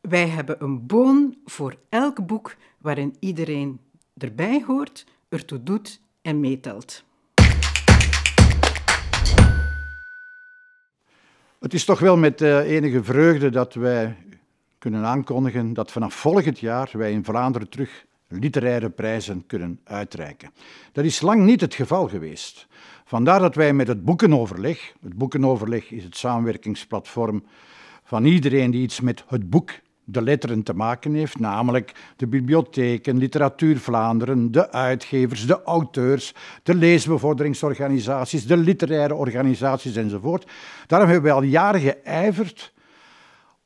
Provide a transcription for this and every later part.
Wij hebben een boon voor elk boek waarin iedereen erbij hoort, ertoe doet en meetelt. Het is toch wel met eh, enige vreugde dat wij kunnen aankondigen dat vanaf volgend jaar wij in Vlaanderen terug literaire prijzen kunnen uitreiken. Dat is lang niet het geval geweest. Vandaar dat wij met het Boekenoverleg, het Boekenoverleg is het samenwerkingsplatform van iedereen die iets met het boek de letteren te maken heeft, namelijk de bibliotheken, Literatuur Vlaanderen, de uitgevers, de auteurs, de leesbevorderingsorganisaties, de literaire organisaties enzovoort. Daarom hebben we al jaren geijverd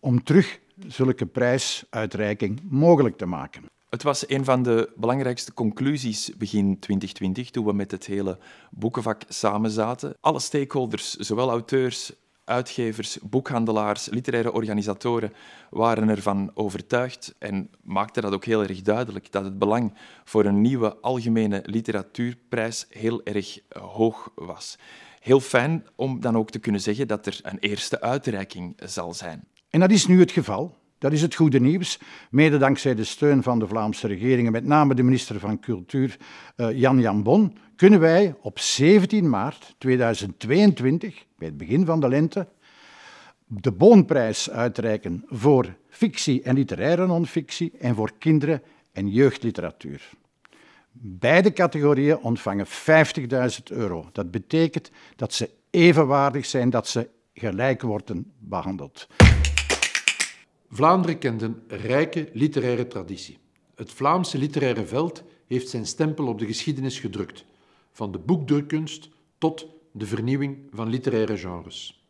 om terug zulke prijsuitreiking mogelijk te maken. Het was een van de belangrijkste conclusies begin 2020, toen we met het hele boekenvak samen zaten. Alle stakeholders, zowel auteurs Uitgevers, boekhandelaars, literaire organisatoren waren ervan overtuigd en maakten dat ook heel erg duidelijk dat het belang voor een nieuwe algemene literatuurprijs heel erg eh, hoog was. Heel fijn om dan ook te kunnen zeggen dat er een eerste uitreiking zal zijn. En dat is nu het geval. Dat is het goede nieuws, mede dankzij de steun van de Vlaamse regering, met name de minister van Cultuur eh, Jan Jambon, kunnen wij op 17 maart 2022, bij het begin van de lente, de Boonprijs uitreiken voor fictie en literaire non-fictie en voor kinderen- en jeugdliteratuur. Beide categorieën ontvangen 50.000 euro. Dat betekent dat ze evenwaardig zijn, dat ze gelijk worden behandeld. Vlaanderen kent een rijke literaire traditie. Het Vlaamse literaire veld heeft zijn stempel op de geschiedenis gedrukt, van de boekdrukkunst tot de vernieuwing van literaire genres.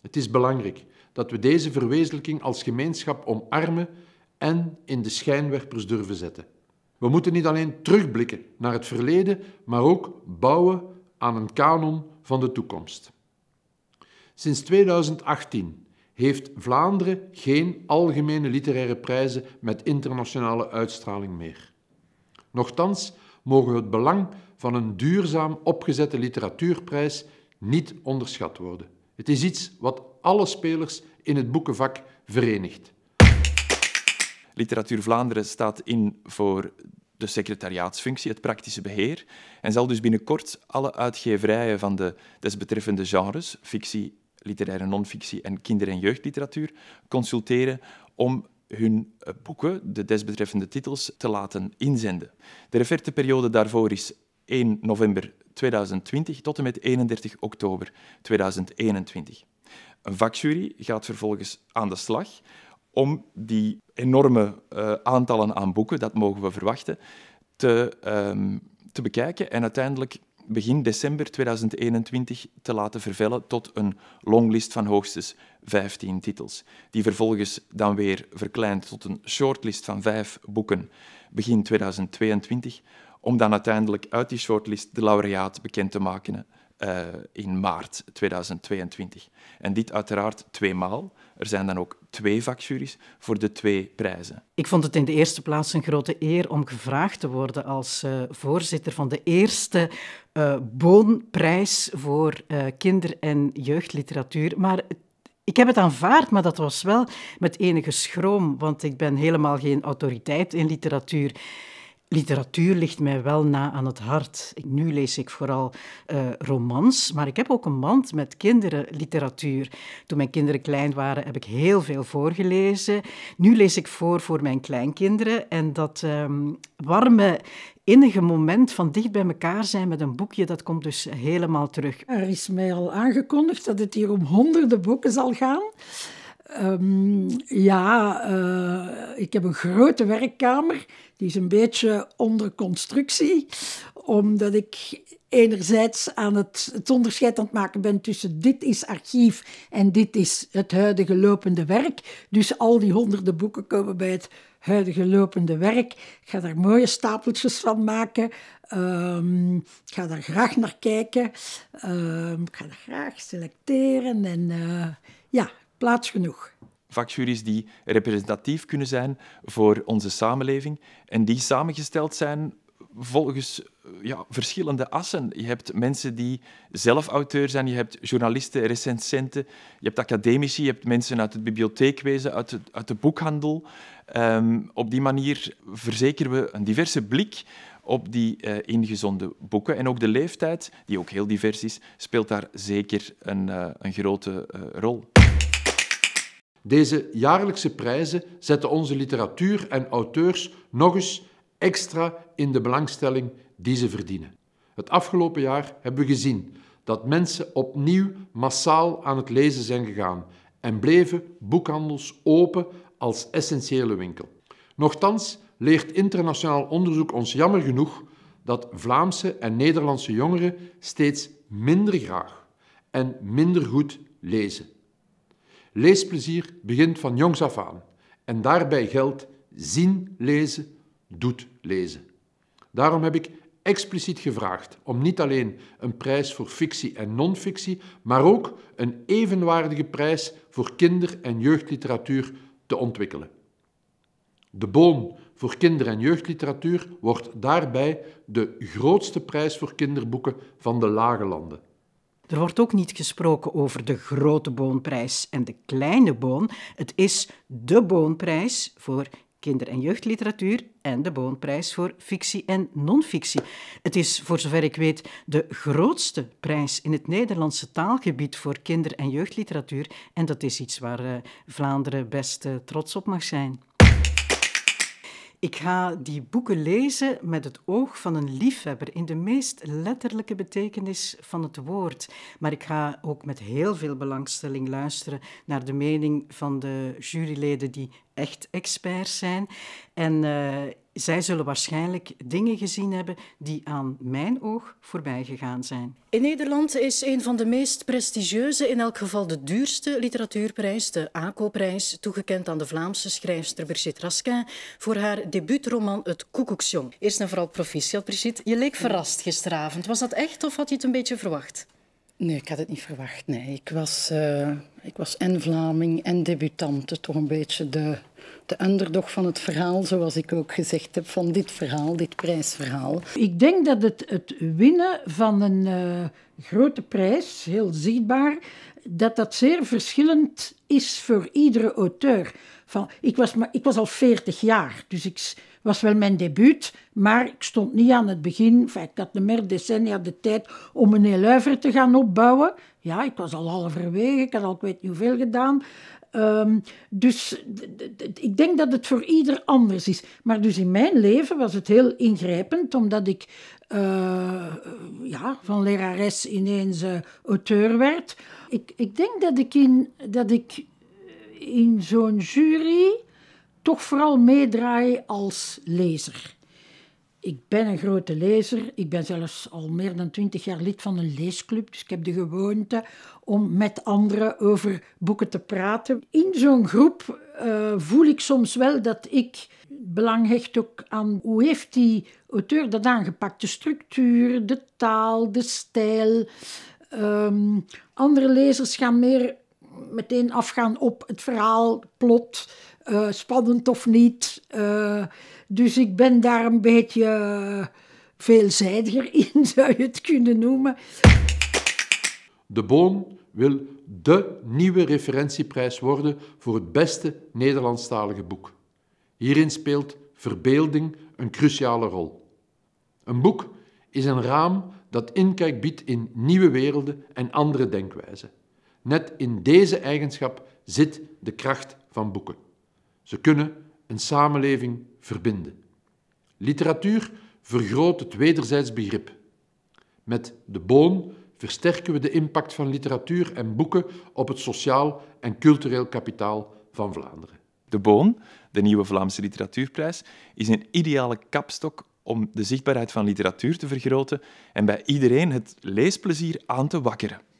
Het is belangrijk dat we deze verwezenlijking als gemeenschap omarmen en in de schijnwerpers durven zetten. We moeten niet alleen terugblikken naar het verleden, maar ook bouwen aan een kanon van de toekomst. Sinds 2018 heeft Vlaanderen geen algemene literaire prijzen met internationale uitstraling meer. Nochtans mogen we het belang van een duurzaam opgezette literatuurprijs niet onderschat worden. Het is iets wat alle spelers in het boekenvak verenigt. Literatuur Vlaanderen staat in voor de secretariaatsfunctie, het praktische beheer, en zal dus binnenkort alle uitgeverijen van de desbetreffende genres, fictie literaire non en kinder- en jeugdliteratuur consulteren om hun eh, boeken, de desbetreffende titels, te laten inzenden. De referteperiode daarvoor is 1 november 2020 tot en met 31 oktober 2021. Een vakjury gaat vervolgens aan de slag om die enorme eh, aantallen aan boeken, dat mogen we verwachten, te, ehm, te bekijken en uiteindelijk begin december 2021 te laten vervellen tot een longlist van hoogstens 15 titels, die vervolgens dan weer verkleind tot een shortlist van vijf boeken begin 2022, om dan uiteindelijk uit die shortlist de laureaat bekend te maken eh, in maart 2022. En dit uiteraard tweemaal. Er zijn dan ook twee vakjuries voor de twee prijzen. Ik vond het in de eerste plaats een grote eer om gevraagd te worden als eh, voorzitter van de eerste uh, Boonprijs voor eh, kinder- en jeugdliteratuur. Maar ik heb het aanvaard, maar dat was wel met enige schroom, want ik ben helemaal geen autoriteit in literatuur. Literatuur ligt mij wel na aan het hart. Nu lees ik vooral eh, romans, maar ik heb ook een band met kinderenliteratuur. Toen mijn kinderen klein waren, heb ik heel veel voorgelezen. Nu lees ik voor voor mijn kleinkinderen. En dat ehm, warme, innige moment van dicht bij elkaar zijn met een boekje, dat komt dus helemaal terug. Er is mij al aangekondigd dat het hier om honderden boeken zal gaan. Ehm, ja, eh, ik heb een grote werkkamer. Die is een beetje onder constructie, omdat ik enerzijds aan het, het onderscheid aan het maken ben tussen dit is archief en dit is het huidige lopende werk. Dus al die honderden boeken komen bij het huidige lopende werk. Ik ga daar mooie stapeltjes van maken. Ehm, ik ga daar graag naar kijken. Ehm, ik ga daar graag selecteren en eh, ja, plaats genoeg. Vakjuries die representatief kunnen zijn voor onze samenleving en die samengesteld zijn volgens eh, ja, verschillende assen. Je hebt mensen die zelf auteur zijn, je hebt journalisten, recensenten, je hebt academici, je hebt mensen uit het bibliotheekwezen, uit, uit de boekhandel. Ehm, op die manier verzekeren we een diverse blik op die uh, ingezonde boeken. En ook de leeftijd, die ook heel divers is, speelt daar zeker een, eh, een grote rol. Deze jaarlijkse prijzen zetten onze literatuur en auteurs nog eens extra in de belangstelling die ze verdienen. Het afgelopen jaar hebben we gezien dat mensen opnieuw massaal aan het lezen zijn gegaan en bleven boekhandels open als essentiële winkel. Nochtans leert internationaal onderzoek ons jammer genoeg dat Vlaamse en Nederlandse jongeren steeds minder graag en minder goed lezen. Leesplezier begint van jongs af aan. En daarbij geldt zien lezen, doet lezen. Daarom heb ik expliciet gevraagd om niet alleen een prijs voor fictie en non-fictie, maar ook een evenwaardige prijs voor kinder- en jeugdliteratuur te ontwikkelen. De Boon voor kinder- en jeugdliteratuur wordt daarbij de grootste prijs voor kinderboeken van de Lage Landen er wordt ook niet gesproken over de grote boonprijs en de kleine boon. Het is de boonprijs voor kinder- en jeugdliteratuur en de boonprijs voor fictie en non-fictie. Het is, voor zover ik weet, de grootste prijs in het Nederlandse taalgebied voor kinder- en jeugdliteratuur. En dat is iets waar eh, Vlaanderen best eh, trots op mag zijn. Ik ga die boeken lezen met het oog van een liefhebber in de meest letterlijke betekenis van het woord. Maar ik ga ook met heel veel belangstelling luisteren naar de mening van de juryleden die echt experts zijn. En eh, zij zullen waarschijnlijk dingen gezien hebben die aan mijn oog voorbij gegaan zijn. In Nederland is een van de meest prestigieuze, in elk geval de duurste literatuurprijs, de ACO-prijs, toegekend aan de Vlaamse schrijfster Brigitte Raskin voor haar debuutroman Het Koekoeksjong. Eerst en vooral proficiat, Brigitte. Je leek verrast gisteravond. Was dat echt of had je het een beetje verwacht? Nee, ik had het niet verwacht. Nee. Ik, was, uh, ik was en Vlaming en debutante, toch een beetje de de underdog van het verhaal, zoals ik ook gezegd heb, van dit verhaal, dit prijsverhaal. Ik denk dat het, het winnen van een eh, grote prijs, heel zichtbaar, dat dat zeer verschillend is voor iedere auteur. Van, ik, was maar, ik was al 40 jaar, dus ik was wel mijn debuut, maar ik stond niet aan het begin. Enfin, ik had de meer decennia de tijd om een heel te gaan opbouwen. Ja, ik was al halverwege, ik had al ik weet niet hoeveel gedaan. Ehm, dus ik denk dat het voor ieder anders is. Maar dus in mijn leven was het heel ingrijpend, omdat ik eh, ja, van lerares ineens eh, auteur werd. Ik, ik denk dat ik in, dat ik eh, in zo'n jury toch vooral meedraai als lezer. Ik ben een grote lezer. Ik ben zelfs al meer dan twintig jaar lid van een leesclub. Dus ik heb de gewoonte om met anderen over boeken te praten. In zo'n groep eh, voel ik soms wel dat ik belang hecht ook aan hoe heeft die auteur dat aangepakt. De structuur, de taal, de stijl. Ehm, andere lezers gaan meer meteen afgaan op het verhaal, plot, eh, spannend of niet. Eh, dus ik ben daar een beetje eh, veelzijdiger in, zou je het kunnen noemen. De Boon wil de nieuwe referentieprijs worden voor het beste Nederlandstalige boek. Hierin speelt verbeelding een cruciale rol. Een boek is een raam dat inkijk biedt in nieuwe werelden en andere denkwijzen. Net in deze eigenschap zit de kracht van boeken. Ze kunnen een samenleving verbinden. Literatuur vergroot het wederzijds begrip. Met de boon versterken we de impact van literatuur en boeken op het sociaal en cultureel kapitaal van Vlaanderen. De Boon, de nieuwe Vlaamse literatuurprijs, is een ideale kapstok om de zichtbaarheid van literatuur te vergroten en bij iedereen het leesplezier aan te wakkeren.